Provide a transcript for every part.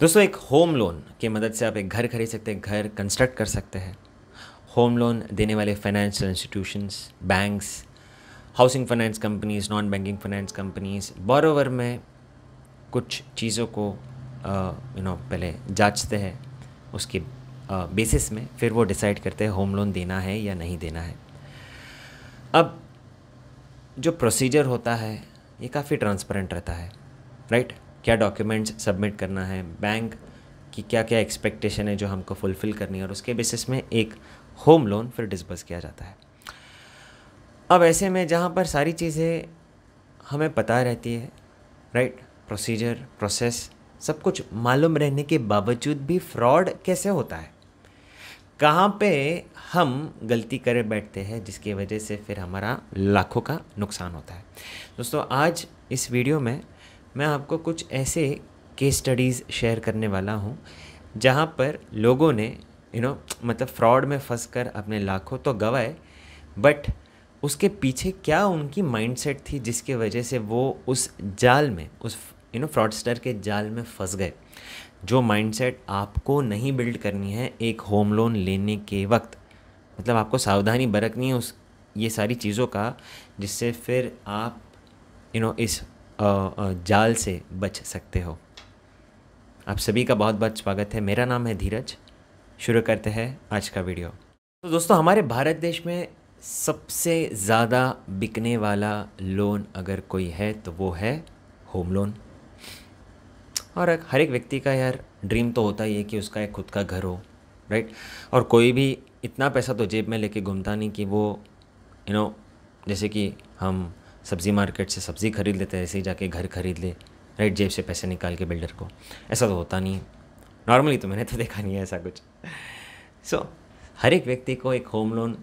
दोस्तों एक home loan की मदद से आप एक घर खरीद सकते हैं घर कंस्ट्रक्ट कर सकते हैं होम लोन देने वाले financial institutions banks housing finance companies non banking finance companies borrower में कुछ चीज़ों को यू नो पहले जांचते हैं उसके बेसिस में फिर वो डिसाइड करते हैं होम लोन देना है या नहीं देना है अब जो प्रोसीजर होता है ये काफ़ी ट्रांसपेरेंट रहता है राइट right? क्या डॉक्यूमेंट्स सबमिट करना है बैंक की क्या क्या एक्सपेक्टेशन है जो हमको फुलफ़िल करनी है और उसके बेसिस में एक होम लोन फिर डिस्बर्स किया जाता है अब ऐसे में जहाँ पर सारी चीज़ें हमें पता रहती है राइट प्रोसीजर प्रोसेस सब कुछ मालूम रहने के बावजूद भी फ्रॉड कैसे होता है कहाँ पे हम गलती कर बैठते हैं जिसकी वजह से फिर हमारा लाखों का नुकसान होता है दोस्तों आज इस वीडियो में मैं आपको कुछ ऐसे केस स्टडीज़ शेयर करने वाला हूँ जहाँ पर लोगों ने यू नो मतलब फ्रॉड में फंस कर अपने लाखों तो गंवाए बट उसके पीछे क्या उनकी माइंडसेट थी जिसके वजह से वो उस जाल में उस यू नो फ्रॉडस्टर के जाल में फंस गए जो माइंडसेट आपको नहीं बिल्ड करनी है एक होम लोन लेने के वक्त मतलब आपको सावधानी बरतनी है उस ये सारी चीज़ों का जिससे फिर आप यू नो इस जाल से बच सकते हो आप सभी का बहुत बहुत स्वागत है मेरा नाम है धीरज शुरू करते हैं आज का वीडियो तो दोस्तों हमारे भारत देश में सबसे ज़्यादा बिकने वाला लोन अगर कोई है तो वो है होम लोन और हर एक व्यक्ति का यार ड्रीम तो होता ही है कि उसका एक खुद का घर हो राइट और कोई भी इतना पैसा तो जेब में लेके घूमता नहीं कि वो यू you नो know, जैसे कि हम सब्ज़ी मार्केट से सब्ज़ी खरीद लेते हैं ऐसे ही जाके घर खरीद ले राइट जेब से पैसे निकाल के बिल्डर को ऐसा तो होता नहीं है नॉर्मली तो मैंने तो देखा नहीं है ऐसा कुछ सो so, हर एक व्यक्ति को एक होम लोन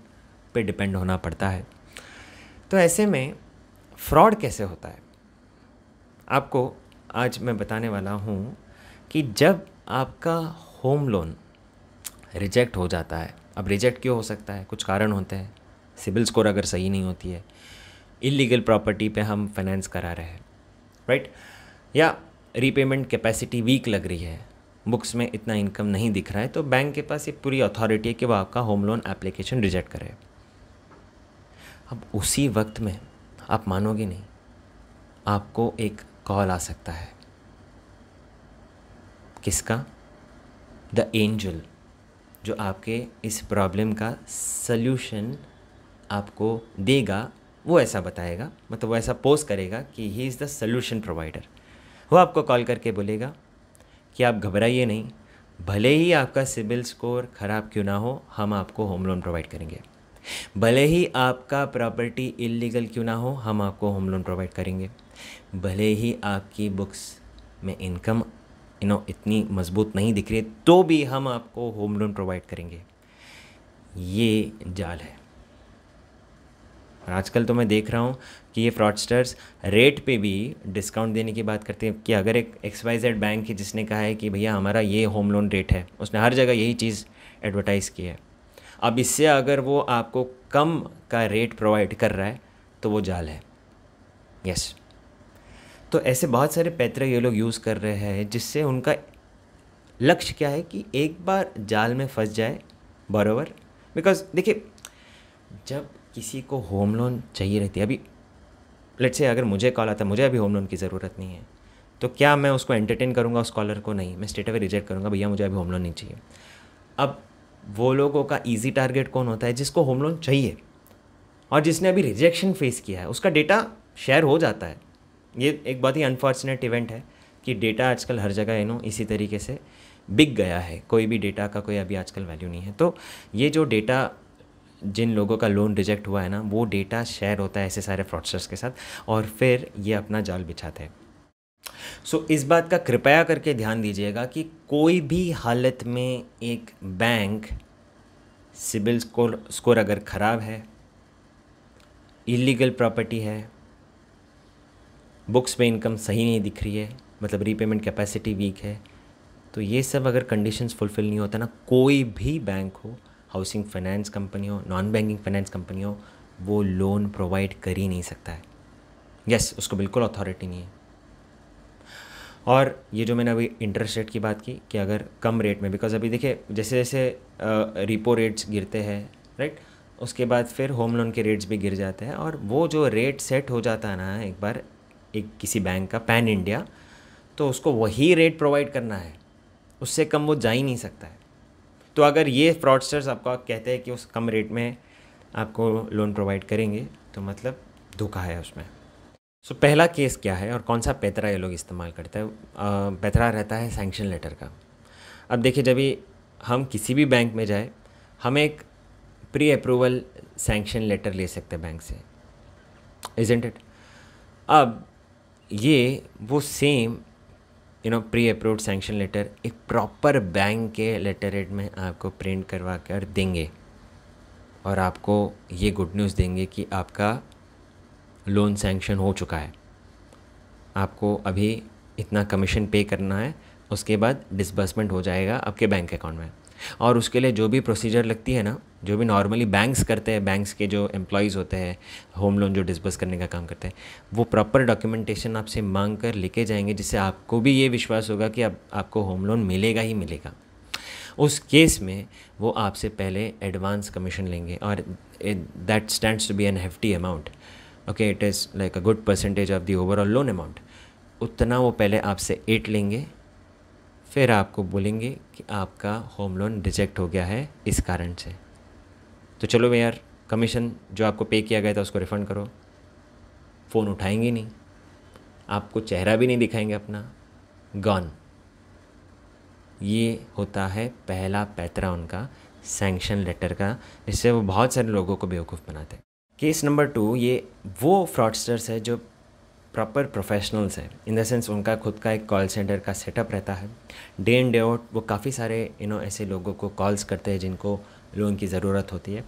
पे डिपेंड होना पड़ता है तो ऐसे में फ्रॉड कैसे होता है आपको आज मैं बताने वाला हूँ कि जब आपका होम लोन रिजेक्ट हो जाता है अब रिजेक्ट क्यों हो सकता है कुछ कारण होते हैं सिबिल स्कोर अगर सही नहीं होती है इलीगल प्रॉपर्टी पे हम फाइनेंस करा रहे हैं राइट या रीपेमेंट कैपेसिटी वीक लग रही है बुक्स में इतना इनकम नहीं दिख रहा है तो बैंक के पास ये पूरी अथॉरिटी है कि वह आपका होम लोन एप्लीकेशन रिजेक्ट करे अब उसी वक्त में आप मानोगे नहीं आपको एक कॉल आ सकता है किसका द एंजल जो आपके इस प्रॉब्लम का सल्यूशन आपको देगा वो ऐसा बताएगा मतलब वो ऐसा पोस्ट करेगा कि he is the solution provider वो आपको कॉल करके बोलेगा कि आप घबराइए नहीं भले ही आपका सिबिल स्कोर ख़राब क्यों ना हो हम आपको होम लोन प्रोवाइड करेंगे भले ही आपका प्रॉपर्टी इलीगल क्यों ना हो हम आपको होम लोन प्रोवाइड करेंगे भले ही आपकी बुक्स में इनकम यू नो इतनी मजबूत नहीं दिख रही तो भी हम आपको होम लोन प्रोवाइड करेंगे ये जाल है और आजकल तो मैं देख रहा हूँ कि ये फ्रॉडस्टर्स रेट पे भी डिस्काउंट देने की बात करते हैं कि अगर एक एक्स वाई जेड बैंक है जिसने कहा है कि भैया हमारा ये होम लोन रेट है उसने हर जगह यही चीज़ एडवर्टाइज़ की है अब इससे अगर वो आपको कम का रेट प्रोवाइड कर रहा है तो वो जाल है यस yes. तो ऐसे बहुत सारे पैतरे ये लोग यूज़ कर रहे हैं जिससे उनका लक्ष्य क्या है कि एक बार जाल में फंस जाए बरोबर बिकॉज देखिए जब किसी को होम लोन चाहिए रहती है अभी लेट से अगर मुझे कॉल आता है मुझे अभी होम लोन की ज़रूरत नहीं है तो क्या मैं उसको एंटरटेन करूँगा उस कॉलर को नहीं मैं स्टेट अवे रिजेक्ट करूँगा भैया मुझे अभी होम लोन नहीं चाहिए अब वो लोगों का ईजी टारगेट कौन होता है जिसको होम लोन चाहिए और जिसने अभी रिजेक्शन फेस किया है उसका डेटा शेयर हो जाता है ये एक बहुत ही अनफॉर्चुनेट इवेंट है कि डेटा आजकल हर जगह यू नो इसी तरीके से बिक गया है कोई भी डेटा का कोई अभी आजकल वैल्यू नहीं है तो ये जो डेटा जिन लोगों का लोन रिजेक्ट हुआ है ना वो डेटा शेयर होता है ऐसे सारे फ्रॉडस्टर्स के साथ और फिर ये अपना जाल बिछाते हैं सो so, इस बात का कृपया करके ध्यान दीजिएगा कि कोई भी हालत में एक बैंक सिबिल स्कोर स्कोर अगर ख़राब है इलीगल प्रॉपर्टी है बुक्स में इनकम सही नहीं दिख रही है मतलब रीपेमेंट कैपेसिटी वीक है तो ये सब अगर कंडीशंस फुलफ़िल नहीं होता ना कोई भी बैंक हो हाउसिंग फाइनेंस कंपनी हो नॉन बैंकिंग फाइनेंस कंपनी हो वो लोन प्रोवाइड कर ही नहीं सकता है यस yes, उसको बिल्कुल अथॉरिटी नहीं है और ये जो मैंने अभी इंटरेस्ट रेट की बात की कि अगर कम रेट में बिकॉज अभी देखिए जैसे जैसे रिपो रेट्स गिरते हैं राइट उसके बाद फिर होम लोन के रेट्स भी गिर जाते हैं और वो जो रेट सेट हो जाता है ना एक बार एक किसी बैंक का पैन इंडिया तो उसको वही रेट प्रोवाइड करना है उससे कम वो जा ही नहीं सकता है तो अगर ये फ्रॉडस्टर्स आपका कहते हैं कि उस कम रेट में आपको लोन प्रोवाइड करेंगे तो मतलब धोखा है उसमें सो so, पहला केस क्या है और कौन सा पैतरा ये लोग इस्तेमाल करते हैं पैतरा रहता है सैंक्शन लेटर का अब देखिए जब भी हम किसी भी बैंक में जाए हम एक प्री अप्रूवल सैंक्शन लेटर ले सकते हैं बैंक से इजेंट इट अब ये वो same you know pre approved sanction letter एक प्रॉपर बैंक के लेटरेट में आपको प्रिंट करवा कर देंगे और आपको ये गुड न्यूज़ देंगे कि आपका लोन सेंक्शन हो चुका है आपको अभी इतना कमीशन पे करना है उसके बाद डिसबर्समेंट हो जाएगा आपके बैंक अकाउंट में और उसके लिए जो भी प्रोसीजर लगती है ना जो भी नॉर्मली बैंक्स करते हैं बैंक्स के जो एम्प्लॉयज़ होते हैं होम लोन जो डिस्बर्स करने का काम करते हैं वो प्रॉपर डॉक्यूमेंटेशन आपसे मांग कर लेके जाएंगे जिससे आपको भी ये विश्वास होगा कि आप, आपको होम लोन मिलेगा ही मिलेगा उस केस में वो आपसे पहले एडवांस कमीशन लेंगे और that stands to be an hefty amount okay it is like a good percentage of the overall loan amount उतना वो पहले आपसे एट लेंगे फिर आपको बोलेंगे कि आपका होम लोन रिजेक्ट हो गया है इस कारण से तो चलो भाई यार कमीशन जो आपको पे किया गया था उसको रिफ़ंड करो फ़ोन उठाएंगे नहीं आपको चेहरा भी नहीं दिखाएंगे अपना गॉन ये होता है पहला पैतरा उनका सैंक्शन लेटर का जिससे वो बहुत सारे लोगों को बेवकूफ़ बनाते हैं केस नंबर टू ये वो फ्रॉडस्टर्स है जो प्रॉपर प्रोफेशनल्स हैं इन द सेंस उनका खुद का एक कॉल सेंटर का सेटअप रहता है डे एंड डे आउट वो काफ़ी सारे यू नो ऐसे लोगों को कॉल्स करते हैं जिनको लोन की ज़रूरत होती है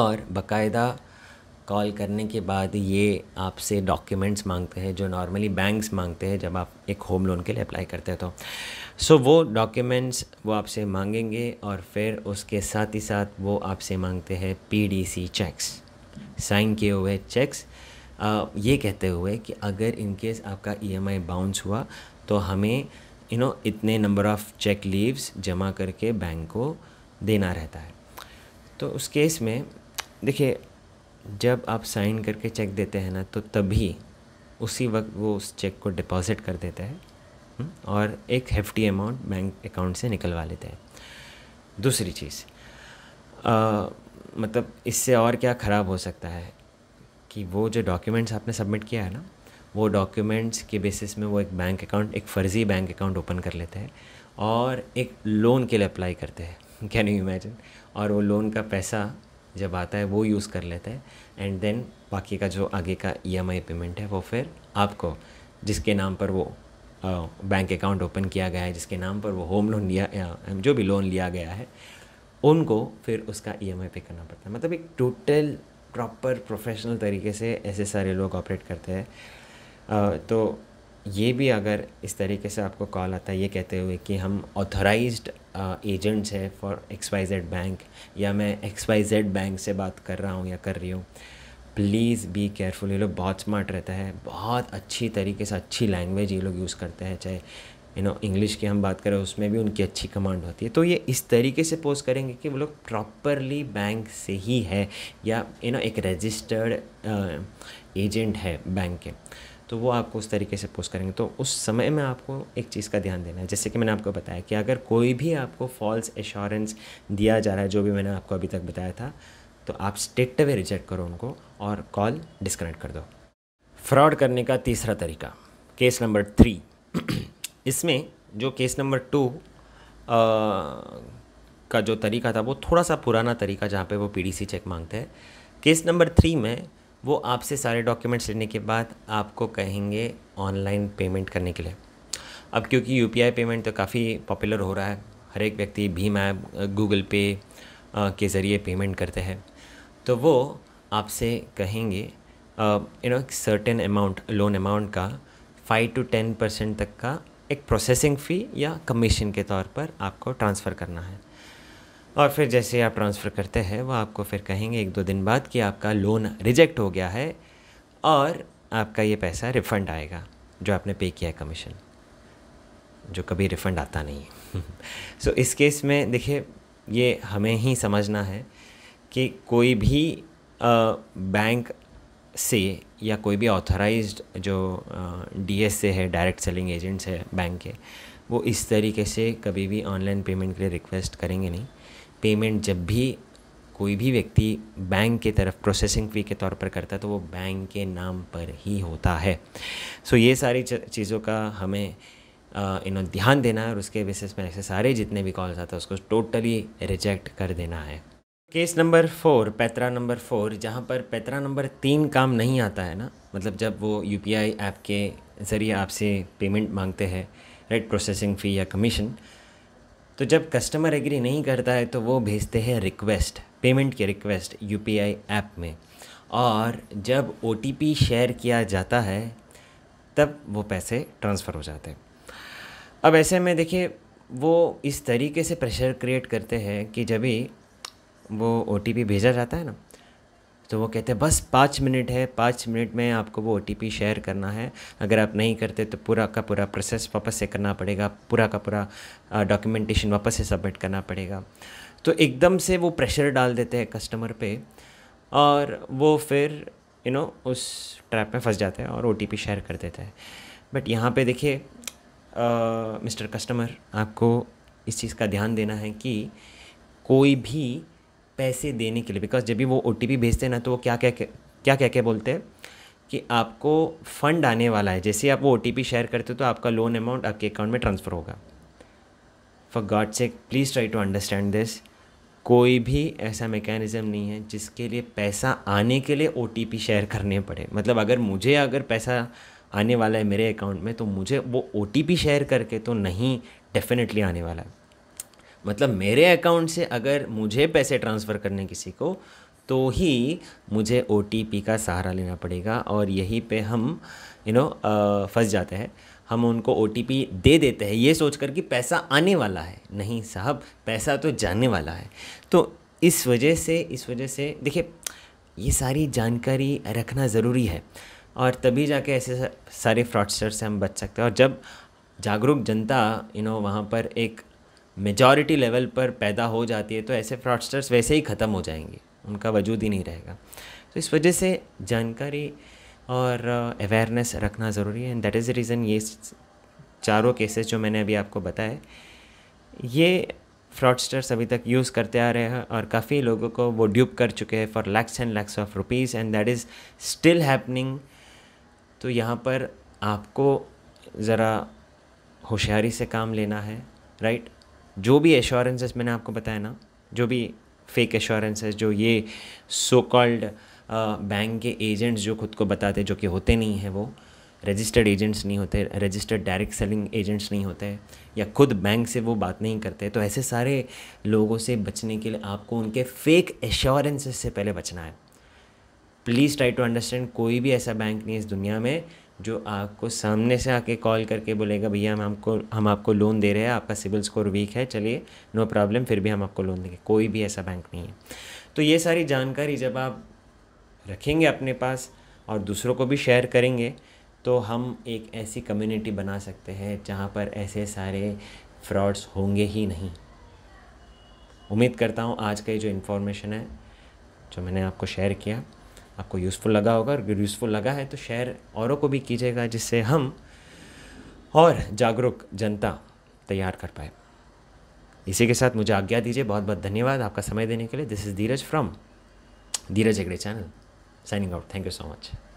और बकायदा कॉल करने के बाद ये आपसे डॉक्यूमेंट्स मांगते हैं जो नॉर्मली बैंक्स मांगते हैं जब आप एक होम लोन के लिए अप्लाई करते हैं तो सो so, वो डॉक्यूमेंट्स वो आपसे मांगेंगे और फिर उसके साथ ही साथ वो आपसे मांगते हैं पीडीसी चेक्स साइन किए हुए चेक्स ये कहते हुए कि अगर आपका ई आपका आई बाउंस हुआ तो हमें यू नो इतने नंबर ऑफ़ चेक लीव्स जमा करके बैंक को देना रहता है तो उस केस में देखिए जब आप साइन करके चेक देते हैं ना तो तभी उसी वक्त वो उस चेक को डिपॉजिट कर देता है हम्म, और एक हेफ्टी अमाउंट बैंक अकाउंट से निकलवा लेते हैं दूसरी चीज़ मतलब इससे और क्या ख़राब हो सकता है कि वो जो डॉक्यूमेंट्स आपने सबमिट किया है ना वो डॉक्यूमेंट्स के बेसिस में वो एक बैंक अकाउंट एक फ़र्ज़ी बैंक अकाउंट ओपन कर लेते हैं और एक लोन के लिए अप्लाई करते हैं कैन यू इमेजिन और वो लोन का पैसा जब आता है वो यूज़ कर लेते हैं एंड देन बाकी का जो आगे का ई e पेमेंट है वो फिर आपको जिसके नाम पर वो बैंक अकाउंट ओपन किया गया है जिसके नाम पर वो होम लोन लिया जो भी लोन लिया गया है उनको फिर उसका ई e पे करना पड़ता है मतलब एक टोटल प्रॉपर प्रोफेशनल तरीके से ऐसे सारे लोग ऑपरेट करते हैं तो ये भी अगर इस तरीके से आपको कॉल आता है ये कहते हुए कि हम ऑथराइज्ड एजेंट्स हैं for X Y Z bank या मैं एक्स वाई जेड बैंक से बात कर रहा हूँ या कर रही हूँ प्लीज़ बी केयरफुल ये लोग बहुत स्मार्ट रहता है बहुत अच्छी तरीके से अच्छी लैंग्वेज ये लोग यूज़ करते हैं चाहे यू नो इंग्लिश की हम बात करें उसमें भी उनकी अच्छी कमांड होती है तो ये इस तरीके से पोस्ट करेंगे कि वो लोग प्रॉपरली बैंक से ही है या यू नो एक रजिस्टर्ड एजेंट uh, है बैंक के तो वो आपको उस तरीके से पोस्ट करेंगे तो उस समय में आपको एक चीज़ का ध्यान देना है जैसे कि मैंने आपको बताया कि अगर कोई भी आपको फॉल्स एश्योरेंस दिया जा रहा है जो भी मैंने आपको अभी तक बताया था तो आप स्टेट अवे रिजेक्ट करो उनको और कॉल डिस्कनेक्ट कर दो फ्रॉड करने का तीसरा तरीका केस नंबर थ्री इसमें जो केस नंबर टू का जो तरीका था वो थोड़ा सा पुराना तरीका जहाँ पे वो पीडीसी चेक मांगते हैं केस नंबर थ्री में वो आपसे सारे डॉक्यूमेंट्स लेने के बाद आपको कहेंगे ऑनलाइन पेमेंट करने के लिए अब क्योंकि यू पेमेंट तो काफ़ी पॉपुलर हो रहा है हर एक व्यक्ति भीम ऐप गूगल पे के ज़रिए पेमेंट करते हैं तो वो आपसे कहेंगे you know certain amount loan amount का फ़ाइव टू टेन परसेंट तक का एक प्रोसेसिंग फ़ी या कमीशन के तौर पर आपको ट्रांसफ़र करना है और फिर जैसे आप ट्रांसफ़र करते हैं वह आपको फिर कहेंगे एक दो दिन बाद कि आपका लोन रिजेक्ट हो गया है और आपका ये पैसा रिफ़ंड आएगा जो आपने पे किया है कमीशन जो कभी रिफ़ंड आता नहीं सो so, इस केस में देखिए ये हमें ही समझना है कि कोई भी आ, बैंक से या कोई भी ऑथराइज्ड जो डी एस से है डायरेक्ट सेलिंग एजेंट्स है बैंक के वो इस तरीके से कभी भी ऑनलाइन पेमेंट के लिए रिक्वेस्ट करेंगे नहीं पेमेंट जब भी कोई भी व्यक्ति बैंक के तरफ प्रोसेसिंग फ़ी के तौर पर करता है तो वो बैंक के नाम पर ही होता है सो so, ये सारी चीज़ों का हमें इन ध्यान देना है और उसके बेसिस में ऐसे सारे जितने भी कॉल्स आते हैं उसको टोटली रिजेक्ट कर देना है केस नंबर फोर पैतरा नंबर फोर जहाँ पर पैतरा नंबर तीन काम नहीं आता है ना मतलब जब वो यू पी आई ऐप के ज़रिए आपसे पेमेंट मांगते हैं रेट प्रोसेसिंग फ़ी या कमीशन तो जब कस्टमर एग्री नहीं करता है तो वो भेजते हैं रिक्वेस्ट पेमेंट के request U P I app में और जब ओ टी पी शेयर किया जाता है तब वो पैसे ट्रांसफ़र हो जाते हैं अब ऐसे में देखिए वो इस तरीके से प्रेशर क्रिएट करते हैं कि जब भी वो ओ भेजा जाता है ना तो वो कहते हैं बस पाँच मिनट है पाँच मिनट में आपको वो ओ शेयर करना है अगर आप नहीं करते तो पूरा का पूरा प्रोसेस वापस से करना पड़ेगा पूरा का पूरा डॉक्यूमेंटेशन वापस से सबमिट करना पड़ेगा तो एकदम से वो प्रेशर डाल देते हैं कस्टमर पे और वो फिर यू नो उस ट्रैप में फंस जाते हैं और ओ शेयर कर देते हैं बट यहाँ पे देखिए मिस्टर कस्टमर आपको इस चीज़ का ध्यान देना है कि कोई भी पैसे देने के लिए बिकॉज जब भी वो ओ भेजते हैं ना तो वो क्या क्या क्या क्या क्या बोलते हैं कि आपको फ़ंड आने वाला है जैसे आप वो ओ शेयर करते हो तो आपका लोन अमाउंट आपके अकाउंट में ट्रांसफ़र होगा for god sake please try to understand this कोई भी ऐसा मेकेनिज़म नहीं है जिसके लिए पैसा आने के लिए ओ शेयर करने पड़े मतलब अगर मुझे अगर पैसा आने वाला है मेरे अकाउंट में तो मुझे वो ओ शेयर करके तो नहीं डेफिनेटली आने वाला है मतलब मेरे अकाउंट से अगर मुझे पैसे ट्रांसफ़र करने किसी को तो ही मुझे ओ का सहारा लेना पड़ेगा और यहीं पे हम यू नो फंस जाते हैं हम उनको ओ दे देते हैं ये सोच कर कि पैसा आने वाला है नहीं साहब पैसा तो जाने वाला है तो इस वजह से इस वजह से देखिए ये सारी जानकारी रखना ज़रूरी है और तभी जाके ऐसे सारे फ्रॉडस्टर से हम बच सकते हैं और जब जागरूक जनता यू नो वहाँ पर एक मेजॉरिटी लेवल पर पैदा हो जाती है तो ऐसे फ्रॉडस्टर्स वैसे ही ख़त्म हो जाएंगे उनका वजूद ही नहीं रहेगा तो इस वजह से जानकारी और अवेयरनेस uh, रखना ज़रूरी है and that is the reason ये चारों केसेस जो मैंने अभी आपको बताए ये फ्रॉडस्टर्स अभी तक यूज़ करते आ रहे हैं और काफ़ी लोगों को वो ड्यूप कर चुके हैं for lakhs and lakhs of rupees and that is still happening तो यहाँ पर आपको ज़रा होशियारी से काम लेना है राइट right? जो भी एश्योरेंसेस मैंने आपको बताया ना जो भी फेक एश्योरेंसेस जो ये सो कॉल्ड बैंक के एजेंट्स जो खुद को बताते जो कि होते नहीं हैं वो रजिस्टर्ड एजेंट्स नहीं होते रजिस्टर्ड डायरेक्ट सेलिंग एजेंट्स नहीं होते या खुद बैंक से वो बात नहीं करते तो ऐसे सारे लोगों से बचने के लिए आपको उनके फेक एश्योरेंसेस से पहले बचना है प्लीज़ ट्राई टू अंडरस्टैंड कोई भी ऐसा बैंक नहीं है इस दुनिया में जो आपको सामने से आके कॉल करके बोलेगा भैया हम आपको हम आपको लोन दे रहे हैं आपका सिविल स्कोर वीक है चलिए नो प्रॉब्लम फिर भी हम आपको लोन देंगे कोई भी ऐसा बैंक नहीं है तो ये सारी जानकारी जब आप रखेंगे अपने पास और दूसरों को भी शेयर करेंगे तो हम एक ऐसी कम्युनिटी बना सकते हैं जहाँ पर ऐसे सारे फ्रॉड्स होंगे ही नहीं उम्मीद करता हूँ आज का ये जो इन्फॉर्मेशन है जो मैंने आपको शेयर किया आपको यूज़फुल लगा होगा अगर यूज़फुल लगा है तो शेयर औरों को भी कीजिएगा जिससे हम और जागरूक जनता तैयार कर पाए इसी के साथ मुझे आज्ञा दीजिए बहुत बहुत धन्यवाद आपका समय देने के लिए this is Dheeraj from Dheeraj Hegde channel signing out thank you so much